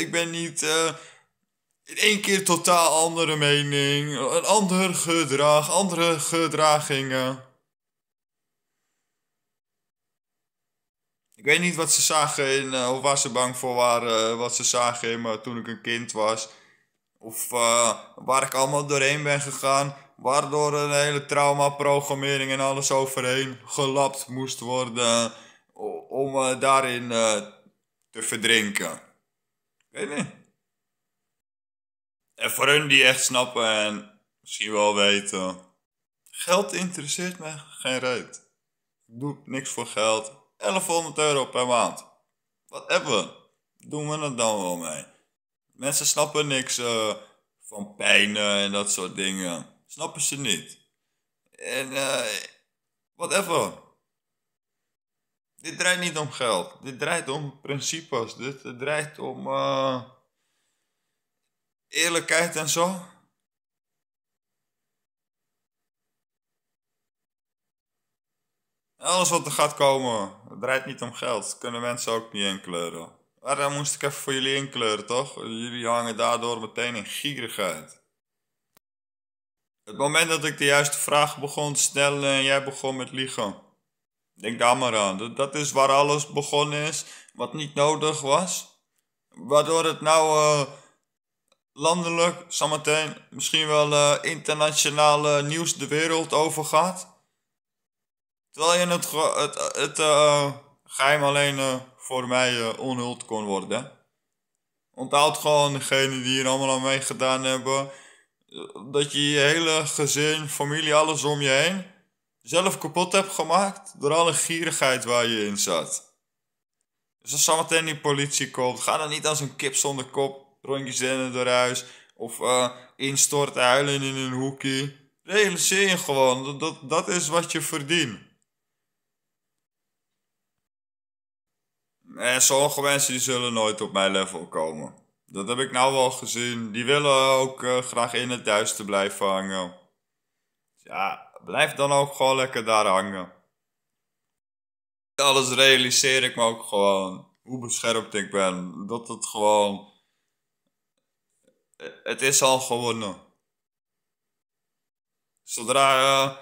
Ik ben niet eh, in één keer totaal andere mening, een ander gedrag, andere gedragingen. Ik weet niet wat ze zagen in, uh, of waar ze bang voor waren, eh, wat ze zagen in toen ik een kind was. Of waar ik allemaal doorheen ben gegaan, waardoor een hele trauma-programmering en alles overheen gelapt moest worden om daarin te verdrinken weet niet. En voor hun die echt snappen en misschien wel weten. Geld interesseert me geen reet. Ik doe niks voor geld. 1100 euro per maand. Wat hebben we? Doen we het dan wel mee? Mensen snappen niks eh, van pijnen en dat soort dingen. Snappen ze niet. En eh. whatever. Dit draait niet om geld. Dit draait om principes. Dit draait om eh, eerlijkheid en zo. Alles wat er gaat komen, het draait niet om geld. Dat kunnen mensen ook niet inkleuren. Maar dan moest ik even voor jullie inkleuren, toch? Jullie hangen daardoor meteen in gierigheid. Het moment dat ik de juiste vraag begon te stellen en jij begon met liegen. Denk daar maar aan. Dat is waar alles begonnen is, wat niet nodig was. Waardoor het nou eh, landelijk, zometeen misschien wel uh, eh, internationaal nieuws de wereld over gaat. Terwijl je het, het, het eh, geheim alleen voor mij onhuld kon worden. Onthoud gewoon degenen die hier allemaal aan meegedaan hebben. Dat je je hele gezin, familie, alles om je heen zelf kapot hebt gemaakt door alle gierigheid waar je in zat. Dus als zometeen die politie komt, ga dan niet als een kip zonder kop rondjes zinnen door huis of uh, eh, instorten huilen in een hoekje. Realiseer je gewoon, dat, dat, is wat je verdient. En eh, sommige mensen die zullen nooit op mijn level komen. Dat heb ik nou wel gezien. Die willen ook eh, graag in het duister blijven hangen. Ja, blijf dan ook gewoon lekker daar hangen. Alles realiseer ik me ook gewoon. Hoe beschermd ik ben. Dat het gewoon. Het is al gewonnen. Zodra uh,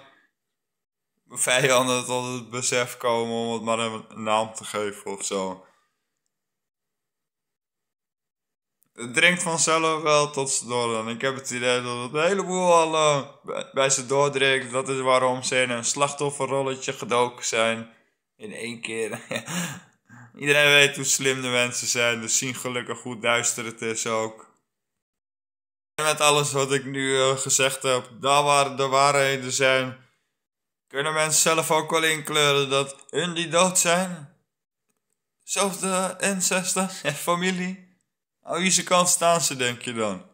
vijanden tot het besef komen om het maar een naam te geven of zo. het dringt vanzelf wel tot ze doordringen. Ik heb het idee dat het een heleboel al eh, bij ze doordringt. Dat is waarom ze in een slachtofferrolletje gedoken zijn. In één keer. Iedereen weet hoe slim de mensen zijn, dus zien gelukkig hoe duister het is ook. En met alles wat ik nu eh, gezegd heb, daar waar de waarheden zijn, kunnen mensen zelf ook wel inkleuren dat hun die dood zijn. Zelfde incesten en familie. Aan oh, wie kant staan ze, denk je dan?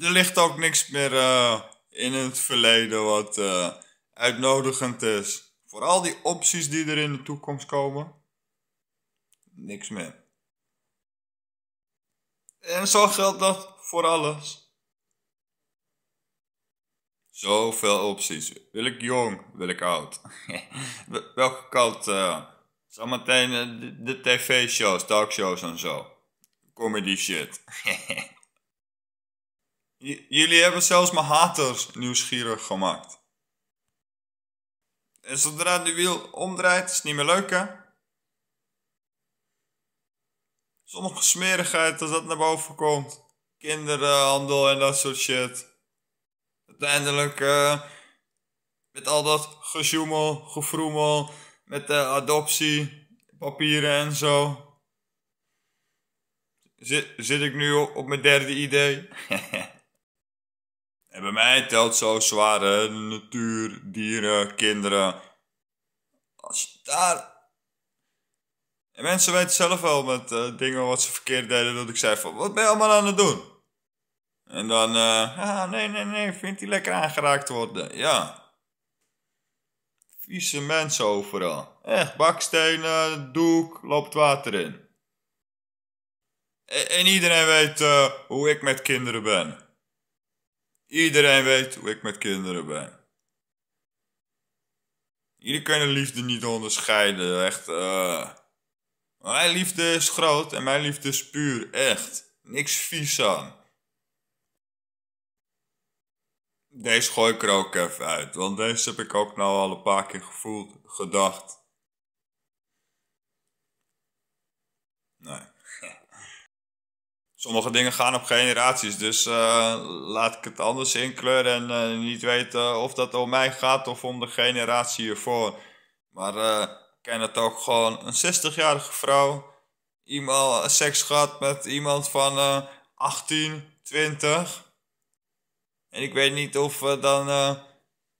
Er ligt ook niks meer eh, in het verleden wat eh, uitnodigend is. Voor al die opties die er in de toekomst komen. Niks meer. En zo geldt dat voor alles. Zoveel opties. Wil ik jong, wil ik oud. Welke kant eh, Zometeen eh, de, de tv-shows, talkshows en zo. Comedy shit. jullie hebben zelfs mijn haters nieuwsgierig gemaakt. En zodra de wiel omdraait, is het niet meer leuk, hè? Sommige smerigheid als dat naar boven komt. Kinderhandel en dat soort shit. Uiteindelijk, eh, met al dat gezoemel, gevroemel met de adoptie, papieren en zo. Zit, zit ik nu op, mijn derde idee? en bij mij telt zo zware natuur, dieren, kinderen. Als je daar. En mensen weten zelf wel met eh, dingen wat ze verkeerd deden, dat ik zei van, wat ben je allemaal aan het doen? En dan, ah, nee, nee, nee, vindt hij lekker aangeraakt worden. Ja, Vieze mensen overal. Echt, bakstenen, doek, loopt water in. En, iedereen weet eh, hoe ik met kinderen ben. Iedereen weet hoe ik met kinderen ben. Jullie kunnen liefde niet onderscheiden, echt. Eh. Mijn liefde is groot en mijn liefde is puur, echt. Niks vies aan. deze gooi ik er ook even uit. Want deze heb ik ook nou al een paar keer gevoeld, gedacht. Nee. Sommige dingen gaan op generaties, dus eh, laat ik het anders inkleuren en eh, niet weten of dat om mij gaat of om de generatie hiervoor. Maar eh, ik ken het ook gewoon een 60-jarige vrouw, iemand seks gehad met iemand van 18, 20 en ik weet niet of eh, dan uh,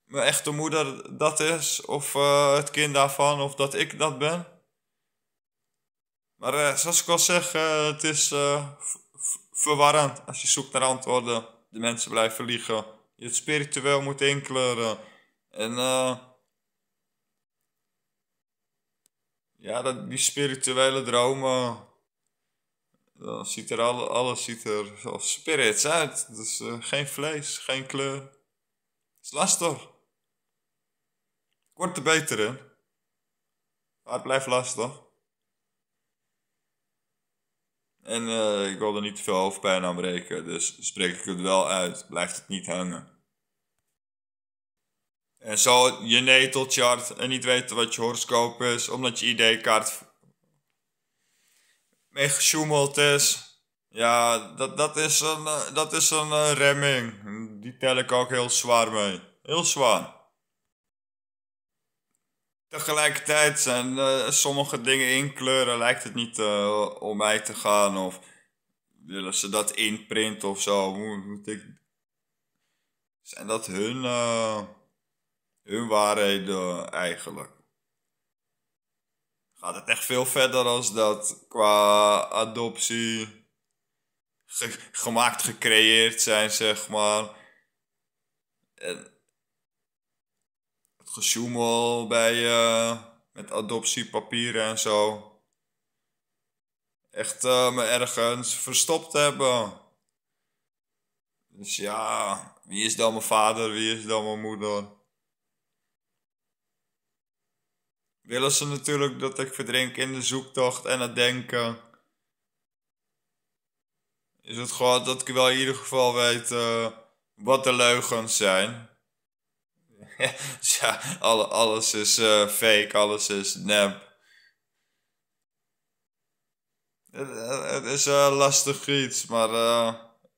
mijn echte moeder dat is, of eh, het kind daarvan, of dat ik dat ben. Maar zoals ik al zeg, het is verwarrend als je zoekt naar antwoorden. De mensen blijven liegen. Je het spiritueel moet inkleuren. En ja, dat, die spirituele dromen, dan ziet er alle, alles ziet er zoals spirits uit. Dus eh, geen vlees, geen kleur. Het is lastig. Ik word er beter Maar het blijft lastig. En eh, ik wil er niet te veel hoofdpijn aan breken, dus spreek ik het wel uit. Blijft het niet hangen. En zo je netelchart en niet weten wat je horoscoop is, omdat je ID-kaart mee gesjoemeld is. Ja, dat, dat is een, eh, dat is een eh, remming. Die tel ik ook heel zwaar mee. Heel zwaar. Tegelijkertijd zijn eh, sommige dingen inkleuren lijkt het niet om mij te gaan. Of willen ze dat inprinten of zo? Moet, moet ik... Zijn dat hun, hun waarheden eigenlijk? gaat het echt veel verder als dat qua adoptie. gemaakt, gecreëerd zijn, zeg maar. En het gesjoemel bij, uh, met adoptiepapieren en zo. Echt eh, me ergens verstopt hebben. Dus ja, wie is dan mijn vader, wie is dan mijn moeder? willen ze natuurlijk dat ik verdrink in de zoektocht en het denken. Is het gewoon dat ik wel in ieder geval weet eh, wat de leugens zijn. ja, alle, alles is eh, fake, alles is nep. Het, is uh, lastig iets, maar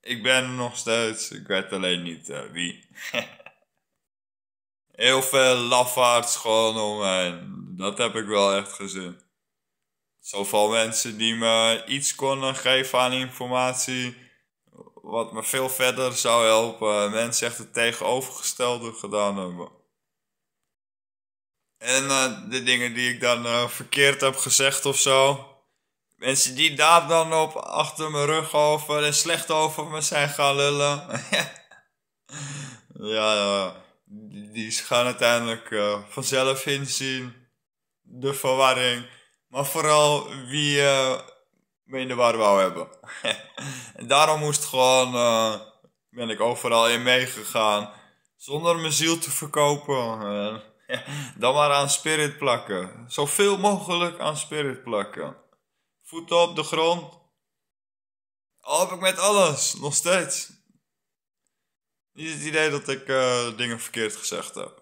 ik ben er nog steeds. Ik weet alleen niet wie. Heel veel lafaards gewoon om mij dat heb ik wel echt gezien. Zoveel mensen die me iets konden geven aan informatie, wat me veel verder zou helpen. Mensen echt het tegenovergestelde gedaan hebben. En eh, de dingen die ik dan eh, verkeerd heb gezegd of zo. Mensen die daar dan op achter mijn rug over en slecht over me zijn gaan lullen. ja, die gaan uiteindelijk eh, vanzelf inzien de verwarring, maar vooral wie uh, eh, me in de war wou hebben. en daarom moest gewoon, eh, ben ik overal in meegegaan, zonder mijn ziel te verkopen. dan maar aan spirit plakken. Zoveel mogelijk aan spirit plakken. Voeten op de grond. Al heb ik met alles, nog steeds. Niet het idee dat ik eh, dingen verkeerd gezegd heb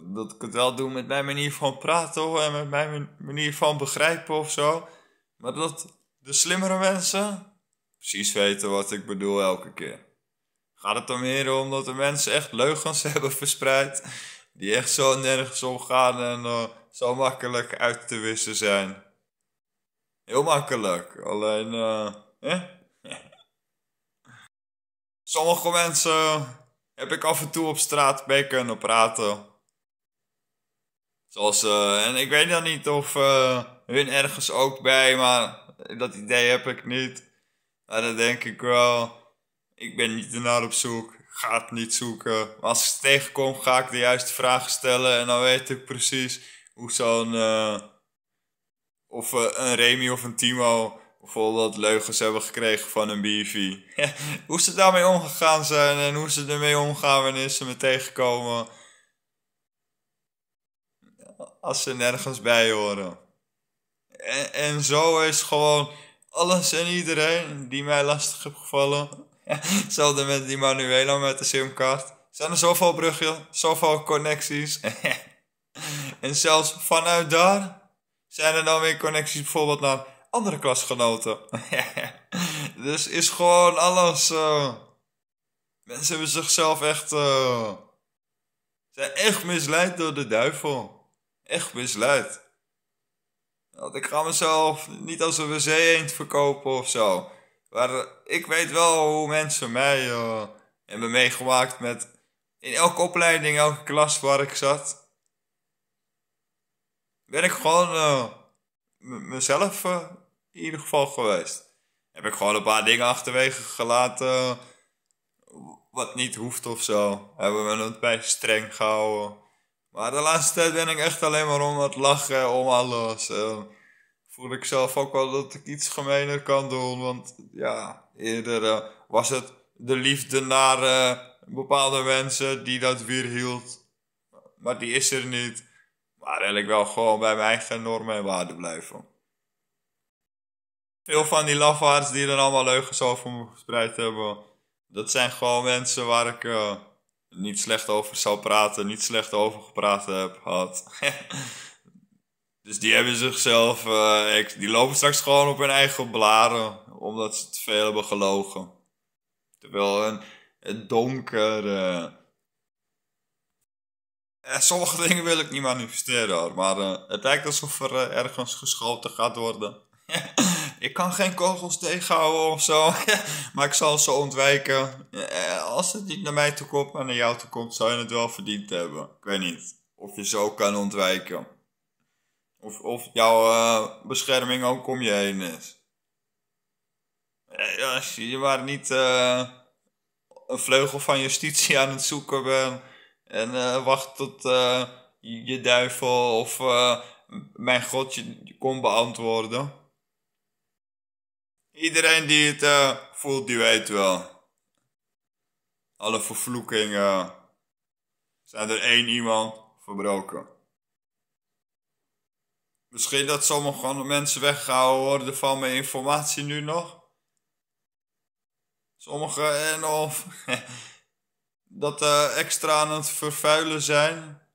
dat ik het wel doe met mijn manier van praten en met mijn manier van begrijpen of zo. Maar dat de slimmere mensen precies weten wat ik bedoel elke keer. Gaat het dan meer om dat de mensen echt leugens hebben verspreid, die echt zo nergens omgaan en eh, zo makkelijk uit te wissen zijn? Heel makkelijk, alleen, eh. eh? Sommige mensen heb ik af en toe op straat mee kunnen praten. Zoals, eh, en ik weet dan niet of eh, hun ergens ook bij, maar dat idee heb ik niet. Maar dan denk ik wel, ik ben niet ernaar op zoek. Ik ga het niet zoeken. Maar als ik ze tegenkom, ga ik de juiste vragen stellen. En dan weet ik precies hoe zo'n. Eh, of een Remy of een Timo bijvoorbeeld leugens hebben gekregen van een BV. hoe ze daarmee omgegaan zijn en hoe ze ermee omgaan wanneer ze me tegenkomen als ze nergens bij horen. En, en zo is gewoon alles en iedereen die mij lastig heeft gevallen. Hetzelfde met die Manuela met de simkaart. Zijn er zoveel bruggen, zoveel connecties. en zelfs vanuit daar zijn er dan weer connecties bijvoorbeeld naar andere klasgenoten. dus is gewoon alles. Uh... mensen hebben zichzelf echt. Eh, zijn echt misleid door de duivel echt misluid. Want ik ga mezelf niet als een wc-eend verkopen of zo. Maar eh, ik weet wel hoe mensen mij eh, hebben meegemaakt met... In elke opleiding, elke klas waar ik zat... Ben ik gewoon eh, mezelf in ieder geval geweest. Heb ik gewoon een paar dingen achterwege gelaten... Wat niet hoeft of zo. Hebben we het bij streng gehouden. Maar de laatste tijd ben ik echt alleen maar om het lachen, om alles. voel ik zelf ook wel dat ik iets gemener kan doen. Want ja, eerder eh, was het de liefde naar eh, bepaalde mensen die dat weer hield. Maar die is er niet. Maar wil ik wel gewoon bij mijn eigen normen en waarden blijven. Veel van die lafaards die er allemaal leugens over me gespreid hebben, dat zijn gewoon mensen waar ik. Eh, niet slecht over zou praten, niet slecht over gepraat heb gehad. dus die hebben zichzelf, eh, ik, die lopen straks gewoon op hun eigen blaren, omdat ze te veel hebben gelogen. Terwijl een, een donker. Eh, eh, sommige dingen wil ik niet manifesteren hoor, maar het lijkt alsof er ergens geschoten gaat worden. ik kan geen kogels tegenhouden of zo. maar ik zal ze ontwijken. Eh, als het niet naar mij toe komt, maar naar jou toe komt, zou je het wel verdiend hebben. Ik weet niet of je zo kan ontwijken. Of, of jouw eh, bescherming ook om je heen is. Eh, als je maar niet een vleugel van justitie aan het zoeken bent. En uh, wacht tot je duivel of mijn god je kon beantwoorden. Iedereen die het eh, voelt, die weet wel. Alle vervloekingen zijn er één iemand verbroken. Misschien dat sommige mensen weggehouden worden van mijn informatie nu nog. Sommige eh, en of dat uh, extra aan het vervuilen zijn.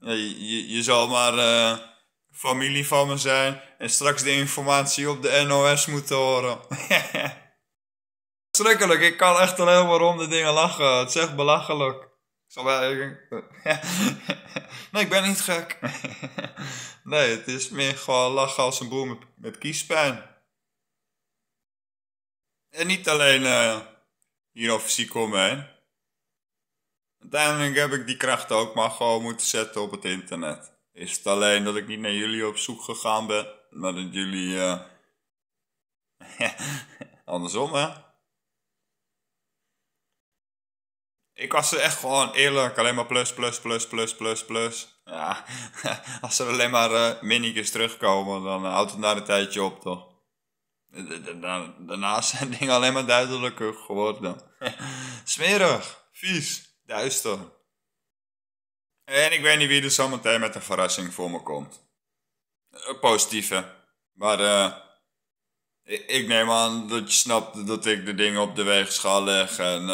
je, je, je zal maar familie van me zijn en straks de informatie op de NOS moeten horen. Schrikkelijk, ik kan echt alleen maar om de dingen lachen. Het is echt belachelijk. nee, ik ben niet gek. nee, het is meer gewoon lachen als een boer met, met kiespijn. En niet alleen uh, hier op fysiek omheen. Uiteindelijk heb ik die kracht ook maar gewoon moeten zetten op het internet. Is het alleen dat ik niet naar jullie op zoek gegaan ben, maar dat jullie. Uh... Andersom, hè? Ik was er echt gewoon eerlijk, alleen maar plus, plus, plus, plus, plus, plus. Ja, als er alleen maar uh, terugkomen, dan houdt het daar een tijdje op, toch? Daarnaast zijn dingen alleen maar duidelijker geworden. Smerig, vies, duister. En ik weet niet wie er zometeen met een verrassing voor me komt. Een eh, positieve. Maar eh, ik, ik, neem aan dat je snapt dat ik de dingen op de weegschaal leg. En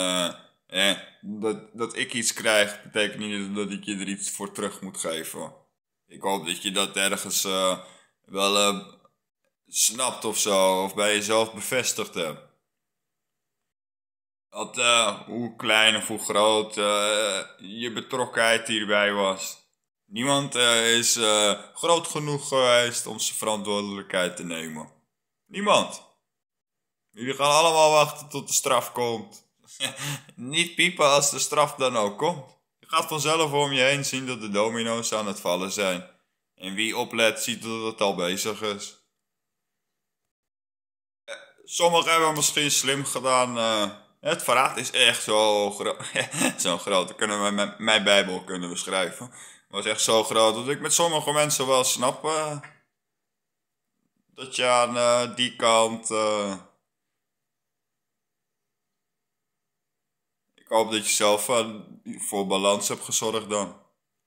eh, dat, dat ik iets krijg betekent niet dat ik je er iets voor terug moet geven. Ik hoop dat je dat ergens wel snapt of zo. Of bij jezelf bevestigd hebt. Dat, eh, hoe klein of hoe groot eh, je betrokkenheid hierbij was. Niemand eh, is groot genoeg geweest om zijn verantwoordelijkheid te nemen. Niemand. Jullie gaan allemaal wachten tot de straf komt. Niet piepen als de straf dan ook komt. Je gaat vanzelf om je heen zien dat de domino's aan het vallen zijn. En wie oplet ziet dat het al bezig is. Sommigen hebben misschien slim gedaan het verraad is echt zo groot. zo groot. Kunnen we met mijn Bijbel kunnen beschrijven. Was echt zo groot dat ik met sommige mensen wel snap. Eh, dat je aan eh, die kant. Eh, ik hoop dat je zelf voor balans hebt gezorgd dan.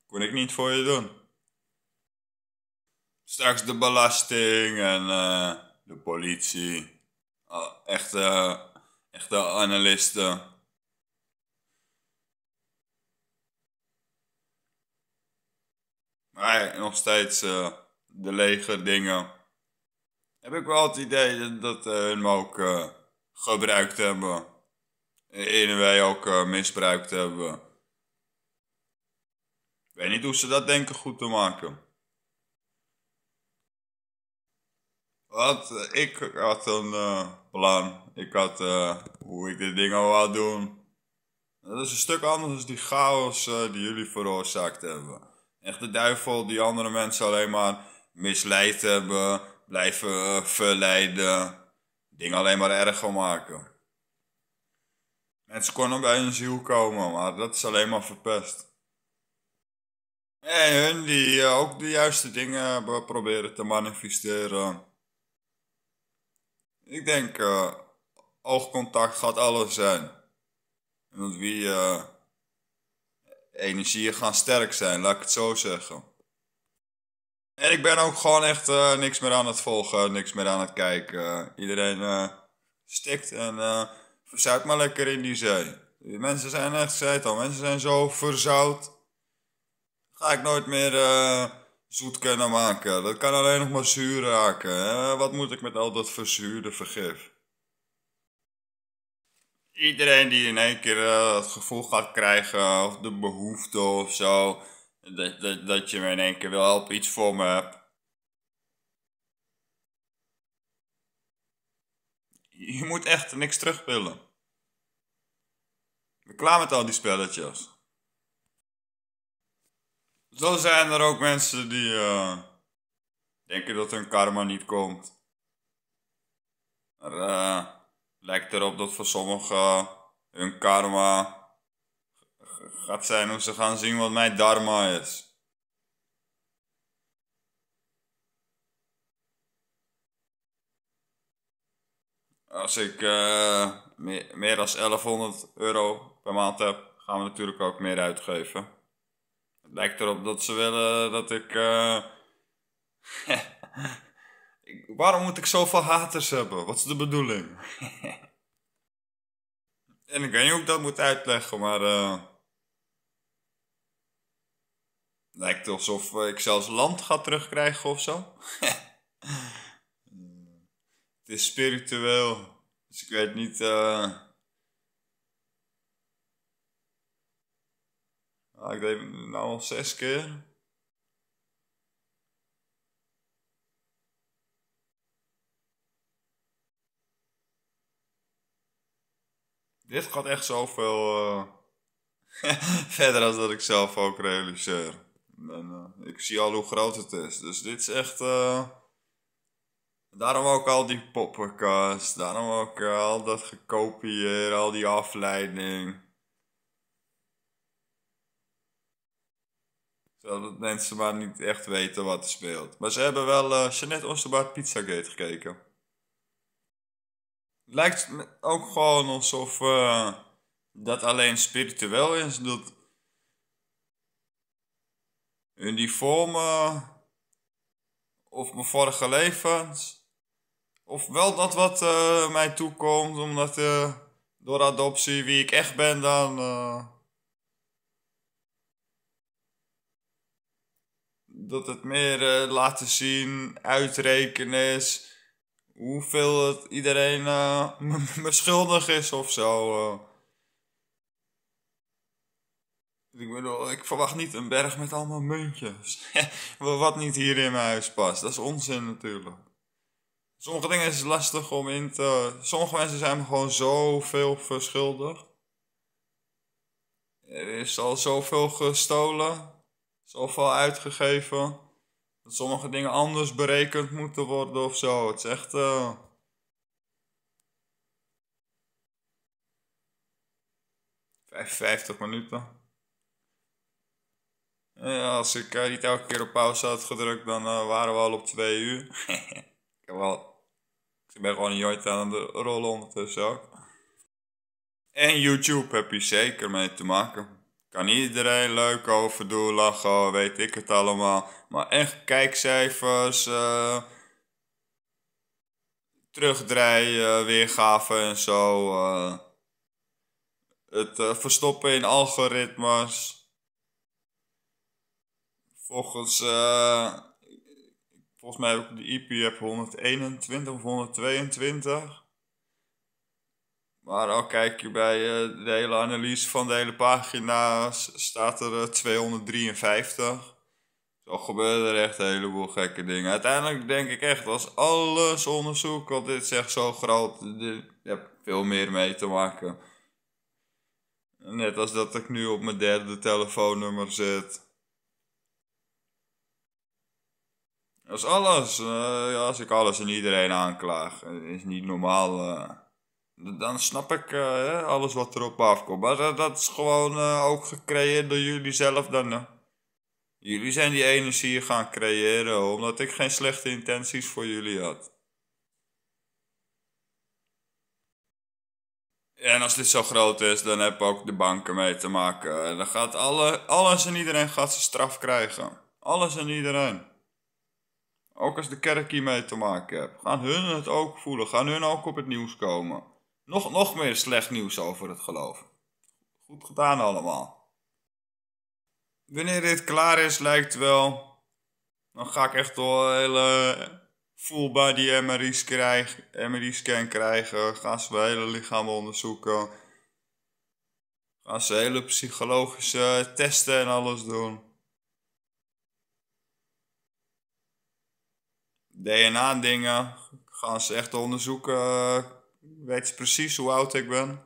Kon ik niet voor je doen. Straks de belasting en de politie. Oh, echt. eh Echte analisten. Maar nog steeds eh, de lege dingen. Heb ik wel het idee dat, ze eh, hun ook eh, gebruikt hebben. En wij ook misbruikt hebben. Ik weet niet hoe ze dat denken goed te maken. Wat, ik had een plan ik had eh, hoe ik dit ding al wil doen. Dat is een stuk anders dan die chaos eh, die jullie veroorzaakt hebben. Echt de duivel die andere mensen alleen maar misleid hebben, blijven eh, verleiden, dingen alleen maar erger maken. Mensen konden bij hun ziel komen, maar dat is alleen maar verpest. En hun die ook de juiste dingen proberen te manifesteren. Ik denk, oogcontact gaat alles zijn. Want wie uh, energieën gaan sterk zijn, laat ik het zo zeggen. En ik ben ook gewoon echt eh, niks meer aan het volgen, niks meer aan het kijken. iedereen eh, stikt en verzuipt maar lekker in die zee. Die mensen zijn echt, zei al, mensen zijn zo verzout. Ga ik nooit meer zoet kunnen maken. Dat kan alleen nog maar zuur raken. Hè? Wat moet ik met al dat verzuurde vergif? iedereen die in één keer uh, het gevoel gaat krijgen of de behoefte of zo, dat, dat, dat je me in één keer wil helpen, iets voor me hebt. Je moet echt niks terug willen. We klaar met al die spelletjes. Zo zijn er ook mensen die eh, denken dat hun karma niet komt. Maar eh, lijkt erop dat voor sommigen eh, hun karma gaat zijn om ze gaan zien wat mijn dharma is. Als ik eh, meer, dan 1100 euro per maand heb, gaan we natuurlijk ook meer uitgeven. lijkt erop dat ze willen dat ik. Eh, waarom moet ik zoveel haters hebben? Wat is de bedoeling? en ik weet niet hoe ik dat moet uitleggen, maar. Uh, lijkt alsof eh, ik zelfs land ga terugkrijgen of zo. het is spiritueel, dus ik weet niet. Uh, ik deed het nou al zes keer. Dit gaat echt zoveel eh, verder dan dat ik zelf ook realiseer. Eh, ik zie al hoe groot het is. Dus dit is echt. Uh, daarom ook al die poppenkast. Daarom ook al dat gekopieer, al die afleiding. Zodat mensen maar niet echt weten wat er speelt. Maar ze hebben wel uh, Jeanette Osterbaard Pizzagate gekeken lijkt ook gewoon alsof eh, dat alleen spiritueel is. Dat in die vormen eh, of mijn vorige levens. Of wel dat wat eh, mij toekomt, omdat door adoptie wie ik echt ben dan. dat het meer laten zien, uitrekenen is hoeveel iedereen eh, me schuldig is of zo. Eh. Ik bedoel, ik verwacht niet een berg met allemaal muntjes. Wat niet hier in mijn huis past. Dat is onzin natuurlijk. Sommige dingen is lastig om in te... Sommige mensen zijn me gewoon zoveel verschuldigd. Er is al zoveel gestolen. Zoveel uitgegeven dat sommige dingen anders berekend moeten worden of zo. Het is echt. Uh... Eh, Vijfenvijftig minuten. als ik eh, niet elke keer op pauze had gedrukt, dan eh, waren we al op twee uur. ik, heb ik ben gewoon een joint aan de rollen ondertussen ook. En YouTube heb je zeker mee te maken. Kan iedereen leuk over doen, lachen, weet ik het allemaal. Maar echt kijkcijfers, uh, eh, terugdraaien, weergaven en zo. Eh, het eh, verstoppen in algoritmes. Volgens, volgens mij heb ik de IP 121 of 122. Maar al kijk je bij eh, de hele analyse van de hele pagina, staat er 253. Eh, zo gebeuren er echt een heleboel gekke dingen. Uiteindelijk denk ik echt, als alles onderzoek, want dit zegt zo groot, je hebt veel meer mee te maken. Net als dat ik nu op mijn derde telefoonnummer zit. Als alles. Eh, als ik alles en iedereen aanklaag. is niet normaal dan snap ik eh, alles wat erop afkomt. Maar dat, is gewoon eh, ook gecreëerd door jullie zelf dan. Jullie zijn die energie gaan creëren omdat ik geen slechte intenties voor jullie had. En als dit zo groot is, dan ik ook de banken mee te maken. Dan gaat alle, alles en iedereen gaat zijn straf krijgen. Alles en iedereen. Ook als de kerk hier mee te maken heeft. Gaan hun het ook voelen. Gaan hun ook op het nieuws komen. Nog, nog meer slecht nieuws over het geloof. Goed gedaan allemaal. Wanneer dit klaar is, lijkt wel. Dan ga ik echt wel een hele full body mri krijgen, MRI krijgen. Gaan ze mijn hele lichaam onderzoeken. Gaan ze hele psychologische testen en alles doen. DNA-dingen gaan ze echt onderzoeken eh, Weet precies hoe oud ik ben?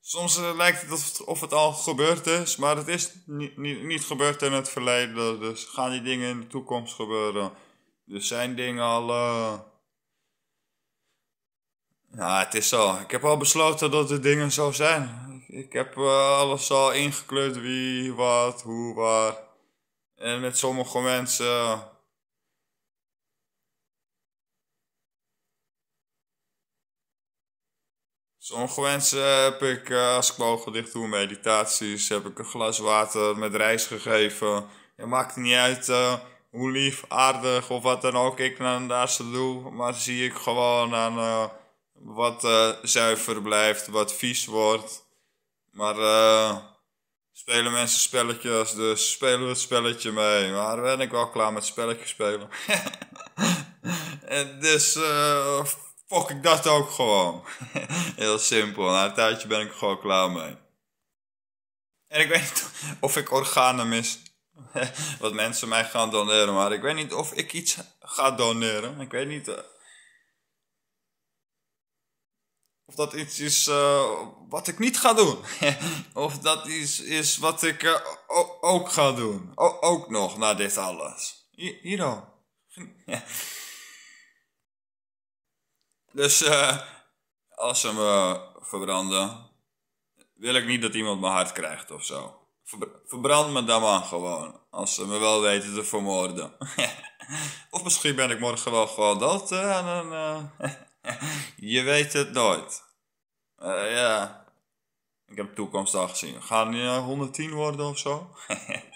Soms eh, lijkt het of het al gebeurd is, maar het is niet, niet, niet gebeurd in het verleden. Dus gaan die dingen in de toekomst gebeuren. Dus zijn dingen al. Uh... Ja, het is zo. Ik heb al besloten dat de dingen zo zijn. Ik heb eh, alles al ingekleurd, wie, wat, hoe, waar. En met sommige mensen Sommige mensen eh, heb ik, eh, als ik mogen dicht doe, meditaties, heb ik een glas water met rijst gegeven. Het maakt niet uit eh, hoe lief, aardig of wat dan ook ik naar ze doe. Maar zie ik gewoon aan wat zuiver blijft, wat vies wordt. Maar uh, spelen mensen spelletjes, dus spelen we het spelletje mee. Maar ben ik wel klaar met spelletjes spelen. en dus fok ik dat ook gewoon. Heel simpel. Na een tijdje ben ik er gewoon klaar mee. En ik weet niet of ik organen mis. Wat mensen mij gaan doneren. Maar ik weet niet of ik iets ga doneren. Ik weet niet. Eh, eh, of dat iets is wat ik niet eh, ga doen. of dat iets is wat ik ook ga doen. ook nog na dit alles. Hier Ja. Dus eh, als ze me eh, verbranden, wil ik niet dat iemand mijn hart krijgt of zo. verbrand me dan maar gewoon, als ze me wel weten te vermoorden. of misschien ben ik morgen wel gewoon dood en eh, je weet het nooit. ja, ik heb toekomst al gezien. Ga het niet 110 worden of zo?